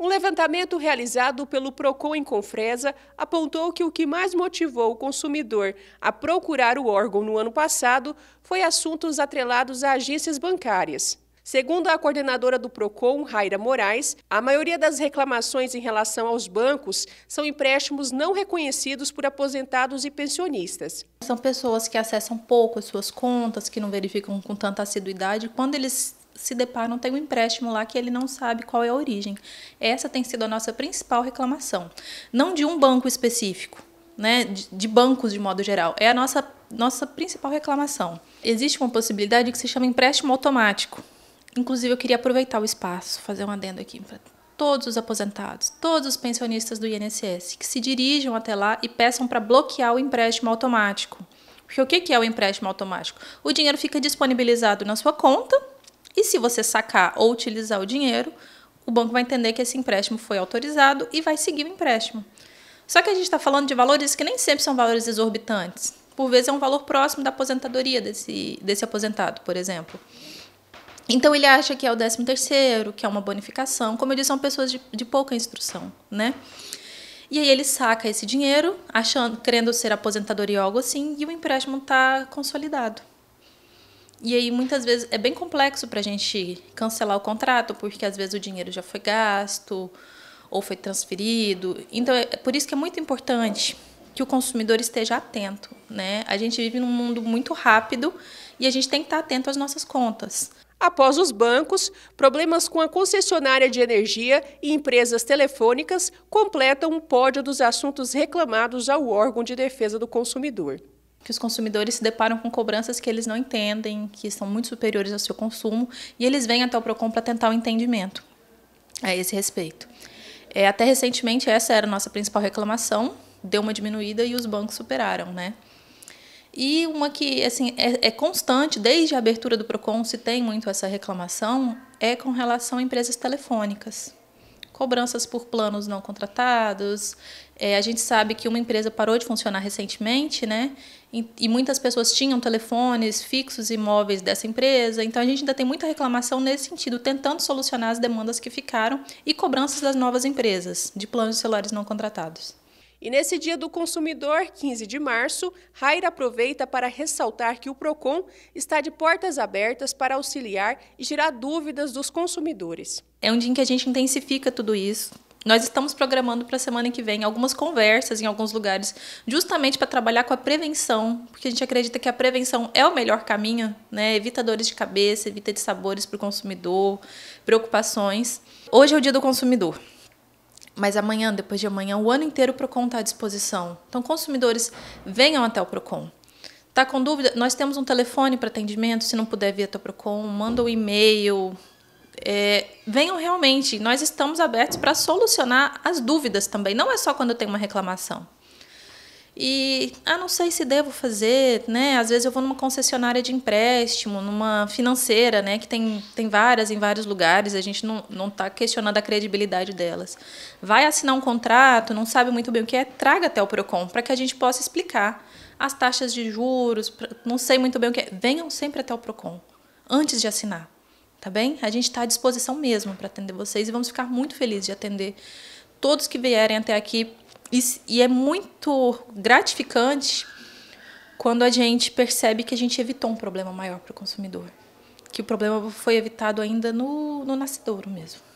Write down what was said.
Um levantamento realizado pelo Procon em Confresa apontou que o que mais motivou o consumidor a procurar o órgão no ano passado foi assuntos atrelados a agências bancárias. Segundo a coordenadora do Procon, Raira Moraes, a maioria das reclamações em relação aos bancos são empréstimos não reconhecidos por aposentados e pensionistas. São pessoas que acessam pouco as suas contas, que não verificam com tanta assiduidade. Quando eles se deparam tem um empréstimo lá que ele não sabe qual é a origem. Essa tem sido a nossa principal reclamação. Não de um banco específico, né, de, bancos de modo geral. É a nossa, nossa principal reclamação. Existe uma possibilidade que se chama empréstimo automático. Inclusive, eu queria aproveitar o espaço, fazer um adendo aqui para todos os aposentados, todos os pensionistas do INSS, que se dirijam até lá e peçam para bloquear o empréstimo automático. Porque o que é o empréstimo automático? O dinheiro fica disponibilizado na sua conta e se você sacar ou utilizar o dinheiro, o banco vai entender que esse empréstimo foi autorizado e vai seguir o empréstimo. Só que a gente está falando de valores que nem sempre são valores exorbitantes. Por vezes é um valor próximo da aposentadoria desse, desse aposentado, por exemplo. Então ele acha que é o 13 terceiro, que é uma bonificação. Como eu disse, são pessoas de, de pouca instrução, né? E aí ele saca esse dinheiro, achando, querendo ser aposentadoria ou algo assim, e o empréstimo está consolidado. E aí, muitas vezes, é bem complexo para a gente cancelar o contrato, porque às vezes o dinheiro já foi gasto ou foi transferido. Então, é por isso que é muito importante que o consumidor esteja atento. Né? A gente vive num mundo muito rápido e a gente tem que estar atento às nossas contas. Após os bancos, problemas com a concessionária de energia e empresas telefônicas completam o pódio dos assuntos reclamados ao órgão de defesa do consumidor que os consumidores se deparam com cobranças que eles não entendem, que são muito superiores ao seu consumo, e eles vêm até o PROCON para tentar o um entendimento a esse respeito. É, até recentemente, essa era a nossa principal reclamação, deu uma diminuída e os bancos superaram, né? E uma que assim, é, é, constante, desde a abertura do PROCON se tem muito essa reclamação, é com relação a empresas telefônicas cobranças por planos não contratados. É, a gente sabe que uma empresa parou de funcionar recentemente, né? E, e, muitas pessoas tinham telefones fixos e móveis dessa empresa. Então a gente ainda tem muita reclamação nesse sentido, tentando solucionar as demandas que ficaram e cobranças das novas empresas de planos de celulares não contratados. E nesse Dia do Consumidor, 15 de março, Raira aproveita para ressaltar que o Procon está de portas abertas para auxiliar e tirar dúvidas dos consumidores. É um dia em que a gente intensifica tudo isso, nós estamos programando para a semana que vem algumas conversas em alguns lugares, justamente para trabalhar com a prevenção, porque a gente acredita que a prevenção é o melhor caminho, né? Evita dores de cabeça, evita de sabores para o consumidor, preocupações. Hoje é o dia do consumidor mas amanhã, depois de amanhã, o ano inteiro o Procon está à disposição. Então, consumidores, venham até o Procon. Tá com dúvida? Nós temos um telefone para atendimento, se não puder vir até o Procon, manda um e-mail. É, venham realmente, nós estamos abertos para solucionar as dúvidas também, não é só quando tem uma reclamação. E ah, não sei se devo fazer, né? Às vezes eu vou numa concessionária de empréstimo, numa financeira, né? Que tem, tem várias em vários lugares, a gente não, não tá questionando a credibilidade delas. Vai assinar um contrato, não sabe muito bem o que é, traga até o PROCON para que a gente possa explicar as taxas de juros, não sei muito bem o que é. Venham sempre até o PROCON, antes de assinar, tá bem? A gente está à disposição mesmo para atender vocês e vamos ficar muito felizes de atender todos que vierem até aqui e, e é muito gratificante quando a gente percebe que a gente evitou um problema maior para o consumidor. Que o problema foi evitado ainda no, no nascedouro mesmo.